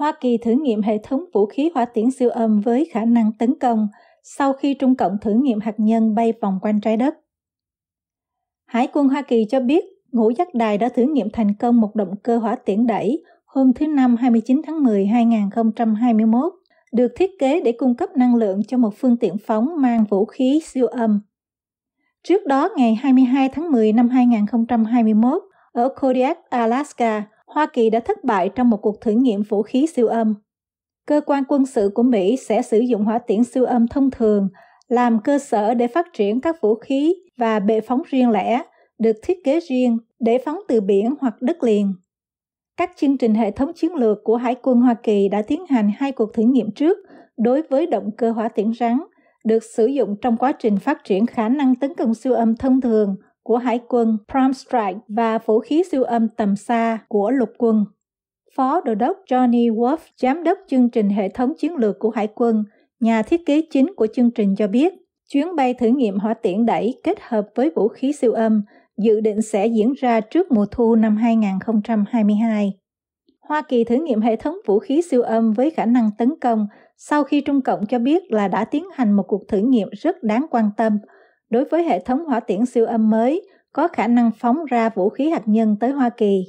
Hoa Kỳ thử nghiệm hệ thống vũ khí hỏa tiễn siêu âm với khả năng tấn công sau khi Trung Cộng thử nghiệm hạt nhân bay vòng quanh trái đất. Hải quân Hoa Kỳ cho biết ngũ giác đài đã thử nghiệm thành công một động cơ hỏa tiễn đẩy hôm thứ Năm 29 tháng 10 2021, được thiết kế để cung cấp năng lượng cho một phương tiện phóng mang vũ khí siêu âm. Trước đó, ngày 22 tháng 10 năm 2021, ở Kodiak, Alaska, Hoa Kỳ đã thất bại trong một cuộc thử nghiệm vũ khí siêu âm. Cơ quan quân sự của Mỹ sẽ sử dụng hỏa tiễn siêu âm thông thường làm cơ sở để phát triển các vũ khí và bệ phóng riêng lẻ được thiết kế riêng để phóng từ biển hoặc đất liền. Các chương trình hệ thống chiến lược của Hải quân Hoa Kỳ đã tiến hành hai cuộc thử nghiệm trước đối với động cơ hỏa tiễn rắn, được sử dụng trong quá trình phát triển khả năng tấn công siêu âm thông thường của Hải quân Prime Strike và vũ khí siêu âm tầm xa của Lục quân. Phó Đô đốc Johnny Wolf, giám đốc chương trình hệ thống chiến lược của Hải quân, nhà thiết kế chính của chương trình cho biết, chuyến bay thử nghiệm hỏa tiễn đẩy kết hợp với vũ khí siêu âm dự định sẽ diễn ra trước mùa thu năm 2022. Hoa Kỳ thử nghiệm hệ thống vũ khí siêu âm với khả năng tấn công sau khi Trung Cộng cho biết là đã tiến hành một cuộc thử nghiệm rất đáng quan tâm – đối với hệ thống hỏa tiễn siêu âm mới có khả năng phóng ra vũ khí hạt nhân tới Hoa Kỳ.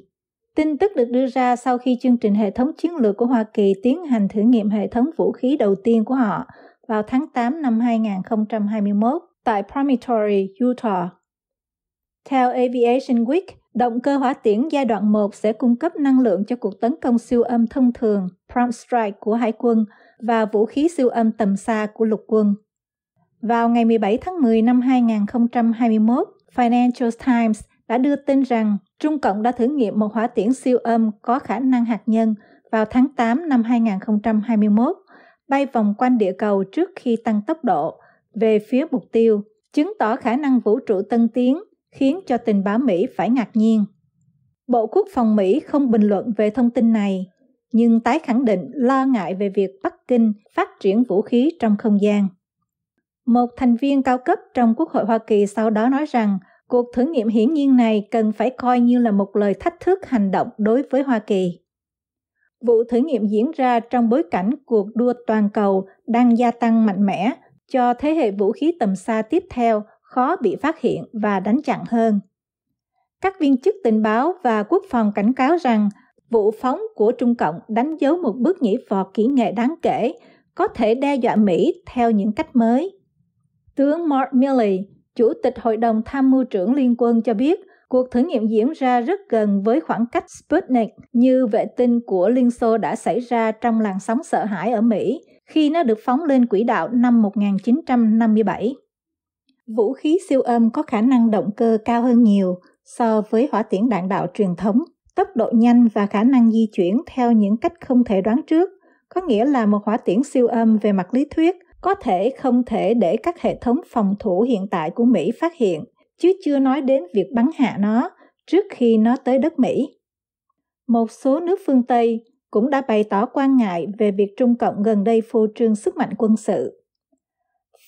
Tin tức được đưa ra sau khi chương trình hệ thống chiến lược của Hoa Kỳ tiến hành thử nghiệm hệ thống vũ khí đầu tiên của họ vào tháng 8 năm 2021 tại Promontory, Utah. Theo Aviation Week, động cơ hỏa tiễn giai đoạn 1 sẽ cung cấp năng lượng cho cuộc tấn công siêu âm thông thường Prompt Strike của Hải quân và vũ khí siêu âm tầm xa của lục quân. Vào ngày 17 tháng 10 năm 2021, Financial Times đã đưa tin rằng Trung Cộng đã thử nghiệm một hỏa tiễn siêu âm có khả năng hạt nhân vào tháng 8 năm 2021, bay vòng quanh địa cầu trước khi tăng tốc độ về phía mục tiêu, chứng tỏ khả năng vũ trụ tân tiến khiến cho tình báo Mỹ phải ngạc nhiên. Bộ Quốc phòng Mỹ không bình luận về thông tin này, nhưng tái khẳng định lo ngại về việc Bắc Kinh phát triển vũ khí trong không gian. Một thành viên cao cấp trong Quốc hội Hoa Kỳ sau đó nói rằng cuộc thử nghiệm hiển nhiên này cần phải coi như là một lời thách thức hành động đối với Hoa Kỳ. Vụ thử nghiệm diễn ra trong bối cảnh cuộc đua toàn cầu đang gia tăng mạnh mẽ cho thế hệ vũ khí tầm xa tiếp theo khó bị phát hiện và đánh chặn hơn. Các viên chức tình báo và quốc phòng cảnh cáo rằng vụ phóng của Trung Cộng đánh dấu một bước nhảy vọt kỹ nghệ đáng kể, có thể đe dọa Mỹ theo những cách mới. Tướng Mark Milley, Chủ tịch Hội đồng Tham mưu trưởng Liên quân cho biết, cuộc thử nghiệm diễn ra rất gần với khoảng cách Sputnik như vệ tinh của Liên Xô đã xảy ra trong làn sóng sợ hãi ở Mỹ khi nó được phóng lên quỹ đạo năm 1957. Vũ khí siêu âm có khả năng động cơ cao hơn nhiều so với hỏa tiễn đạn đạo truyền thống, tốc độ nhanh và khả năng di chuyển theo những cách không thể đoán trước, có nghĩa là một hỏa tiễn siêu âm về mặt lý thuyết – có thể không thể để các hệ thống phòng thủ hiện tại của Mỹ phát hiện, chứ chưa nói đến việc bắn hạ nó trước khi nó tới đất Mỹ. Một số nước phương Tây cũng đã bày tỏ quan ngại về việc Trung Cộng gần đây phô trương sức mạnh quân sự.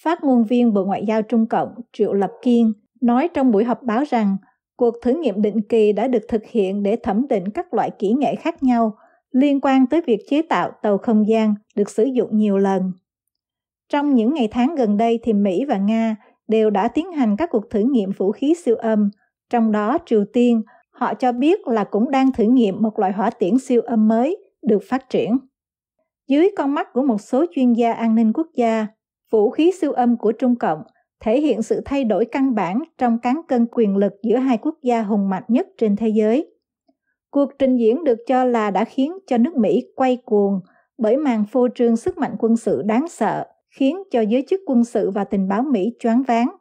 Phát ngôn viên Bộ Ngoại giao Trung Cộng Triệu Lập Kiên nói trong buổi họp báo rằng cuộc thử nghiệm định kỳ đã được thực hiện để thẩm định các loại kỹ nghệ khác nhau liên quan tới việc chế tạo tàu không gian được sử dụng nhiều lần trong những ngày tháng gần đây thì Mỹ và Nga đều đã tiến hành các cuộc thử nghiệm vũ khí siêu âm, trong đó Triều Tiên, họ cho biết là cũng đang thử nghiệm một loại hỏa tiễn siêu âm mới được phát triển. Dưới con mắt của một số chuyên gia an ninh quốc gia, vũ khí siêu âm của Trung Cộng thể hiện sự thay đổi căn bản trong cán cân quyền lực giữa hai quốc gia hùng mạnh nhất trên thế giới. Cuộc trình diễn được cho là đã khiến cho nước Mỹ quay cuồng bởi màn phô trương sức mạnh quân sự đáng sợ khiến cho giới chức quân sự và tình báo Mỹ choáng váng.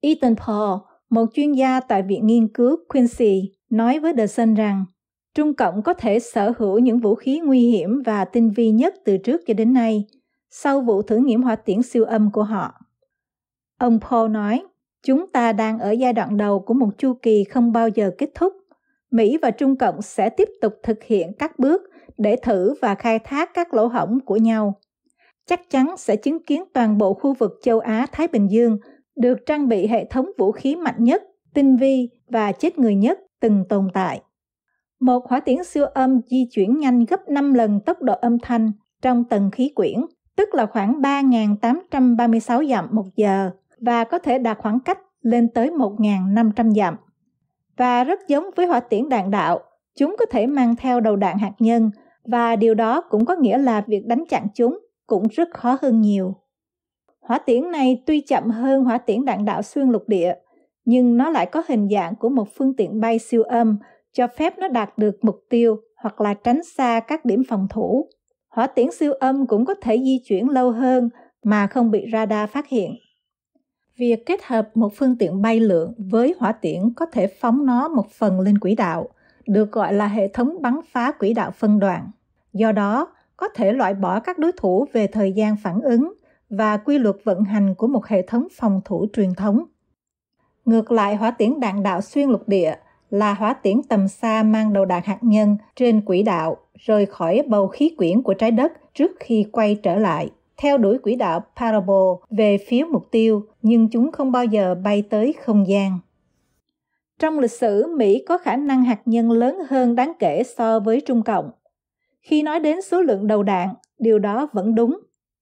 Ethan Paul, một chuyên gia tại Viện Nghiên cứu Quincy, nói với The Sun rằng Trung Cộng có thể sở hữu những vũ khí nguy hiểm và tinh vi nhất từ trước cho đến nay, sau vụ thử nghiệm hỏa tiễn siêu âm của họ. Ông Paul nói, chúng ta đang ở giai đoạn đầu của một chu kỳ không bao giờ kết thúc. Mỹ và Trung Cộng sẽ tiếp tục thực hiện các bước để thử và khai thác các lỗ hổng của nhau chắc chắn sẽ chứng kiến toàn bộ khu vực châu Á Thái Bình Dương được trang bị hệ thống vũ khí mạnh nhất, tinh vi và chết người nhất từng tồn tại. Một hỏa tiễn siêu âm di chuyển nhanh gấp 5 lần tốc độ âm thanh trong tầng khí quyển, tức là khoảng 3.836 dặm một giờ và có thể đạt khoảng cách lên tới 1.500 dặm. Và rất giống với hỏa tiễn đạn đạo, chúng có thể mang theo đầu đạn hạt nhân và điều đó cũng có nghĩa là việc đánh chặn chúng cũng rất khó hơn nhiều. Hỏa tiễn này tuy chậm hơn hỏa tiễn đạn đạo xuyên lục địa, nhưng nó lại có hình dạng của một phương tiện bay siêu âm, cho phép nó đạt được mục tiêu hoặc là tránh xa các điểm phòng thủ. Hỏa tiễn siêu âm cũng có thể di chuyển lâu hơn mà không bị radar phát hiện. Việc kết hợp một phương tiện bay lượn với hỏa tiễn có thể phóng nó một phần lên quỹ đạo, được gọi là hệ thống bắn phá quỹ đạo phân đoạn. Do đó, có thể loại bỏ các đối thủ về thời gian phản ứng và quy luật vận hành của một hệ thống phòng thủ truyền thống. Ngược lại, hỏa tiễn đạn đạo xuyên lục địa là hỏa tiễn tầm xa mang đầu đạn hạt nhân trên quỹ đạo rời khỏi bầu khí quyển của trái đất trước khi quay trở lại theo đuổi quỹ đạo parabol về phía mục tiêu, nhưng chúng không bao giờ bay tới không gian. Trong lịch sử, Mỹ có khả năng hạt nhân lớn hơn đáng kể so với Trung Cộng khi nói đến số lượng đầu đạn điều đó vẫn đúng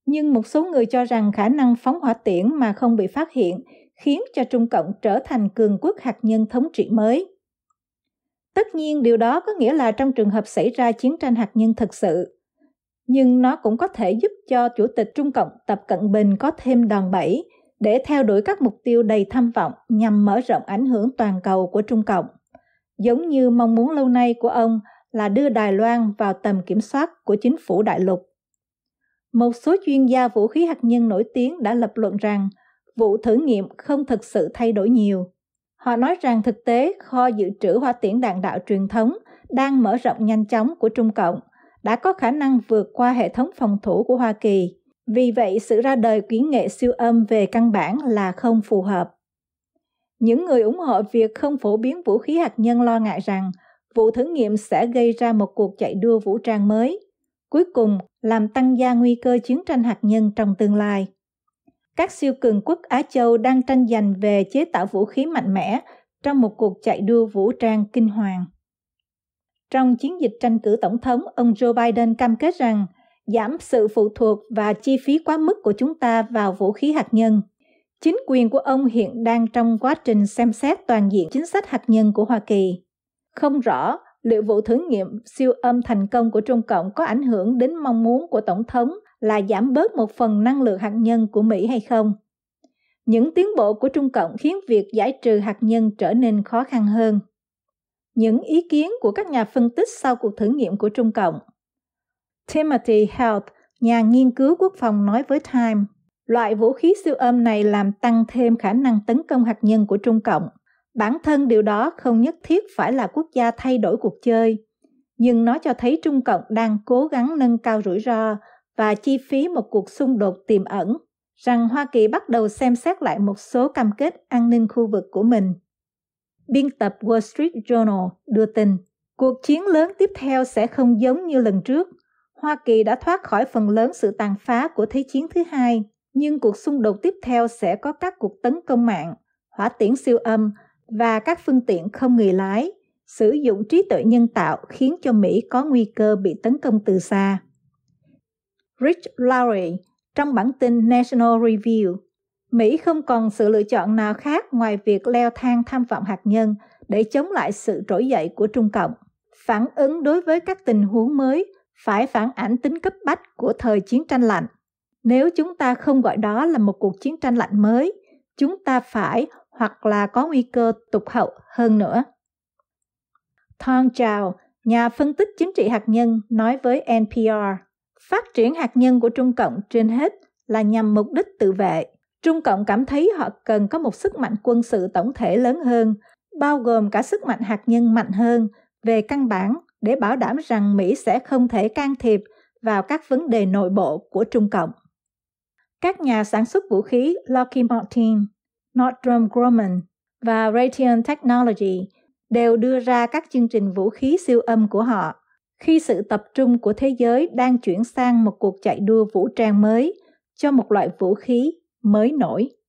nhưng một số người cho rằng khả năng phóng hỏa tiễn mà không bị phát hiện khiến cho trung cộng trở thành cường quốc hạt nhân thống trị mới tất nhiên điều đó có nghĩa là trong trường hợp xảy ra chiến tranh hạt nhân thực sự nhưng nó cũng có thể giúp cho chủ tịch trung cộng tập cận bình có thêm đòn bẩy để theo đuổi các mục tiêu đầy tham vọng nhằm mở rộng ảnh hưởng toàn cầu của trung cộng giống như mong muốn lâu nay của ông là đưa Đài Loan vào tầm kiểm soát của chính phủ đại lục. Một số chuyên gia vũ khí hạt nhân nổi tiếng đã lập luận rằng vụ thử nghiệm không thực sự thay đổi nhiều. Họ nói rằng thực tế kho dự trữ hoa tiễn đạn đạo truyền thống đang mở rộng nhanh chóng của Trung Cộng đã có khả năng vượt qua hệ thống phòng thủ của Hoa Kỳ. Vì vậy, sự ra đời kiến nghệ siêu âm về căn bản là không phù hợp. Những người ủng hộ việc không phổ biến vũ khí hạt nhân lo ngại rằng vụ thử nghiệm sẽ gây ra một cuộc chạy đua vũ trang mới, cuối cùng làm tăng gia nguy cơ chiến tranh hạt nhân trong tương lai. Các siêu cường quốc Á Châu đang tranh giành về chế tạo vũ khí mạnh mẽ trong một cuộc chạy đua vũ trang kinh hoàng. Trong chiến dịch tranh cử tổng thống, ông Joe Biden cam kết rằng giảm sự phụ thuộc và chi phí quá mức của chúng ta vào vũ khí hạt nhân. Chính quyền của ông hiện đang trong quá trình xem xét toàn diện chính sách hạt nhân của Hoa Kỳ. Không rõ liệu vụ thử nghiệm siêu âm thành công của Trung Cộng có ảnh hưởng đến mong muốn của Tổng thống là giảm bớt một phần năng lượng hạt nhân của Mỹ hay không. Những tiến bộ của Trung Cộng khiến việc giải trừ hạt nhân trở nên khó khăn hơn. Những ý kiến của các nhà phân tích sau cuộc thử nghiệm của Trung Cộng Timothy Health, nhà nghiên cứu quốc phòng nói với Time, loại vũ khí siêu âm này làm tăng thêm khả năng tấn công hạt nhân của Trung Cộng – bản thân điều đó không nhất thiết phải là quốc gia thay đổi cuộc chơi nhưng nó cho thấy trung cộng đang cố gắng nâng cao rủi ro và chi phí một cuộc xung đột tiềm ẩn rằng hoa kỳ bắt đầu xem xét lại một số cam kết an ninh khu vực của mình biên tập wall street journal đưa tin cuộc chiến lớn tiếp theo sẽ không giống như lần trước hoa kỳ đã thoát khỏi phần lớn sự tàn phá của thế chiến thứ hai nhưng cuộc xung đột tiếp theo sẽ có các cuộc tấn công mạng hỏa tiễn siêu âm và các phương tiện không người lái sử dụng trí tuệ nhân tạo khiến cho Mỹ có nguy cơ bị tấn công từ xa. Rich Lowry trong bản tin National Review Mỹ không còn sự lựa chọn nào khác ngoài việc leo thang tham vọng hạt nhân để chống lại sự trỗi dậy của Trung Cộng. Phản ứng đối với các tình huống mới phải phản ảnh tính cấp bách của thời chiến tranh lạnh. Nếu chúng ta không gọi đó là một cuộc chiến tranh lạnh mới, chúng ta phải hoặc là có nguy cơ tục hậu hơn nữa. Thong Chao, nhà phân tích chính trị hạt nhân, nói với NPR, phát triển hạt nhân của Trung Cộng trên hết là nhằm mục đích tự vệ. Trung Cộng cảm thấy họ cần có một sức mạnh quân sự tổng thể lớn hơn, bao gồm cả sức mạnh hạt nhân mạnh hơn về căn bản để bảo đảm rằng Mỹ sẽ không thể can thiệp vào các vấn đề nội bộ của Trung Cộng. Các nhà sản xuất vũ khí Lockheed Martin Northrop Grumman và Raytheon Technology đều đưa ra các chương trình vũ khí siêu âm của họ khi sự tập trung của thế giới đang chuyển sang một cuộc chạy đua vũ trang mới cho một loại vũ khí mới nổi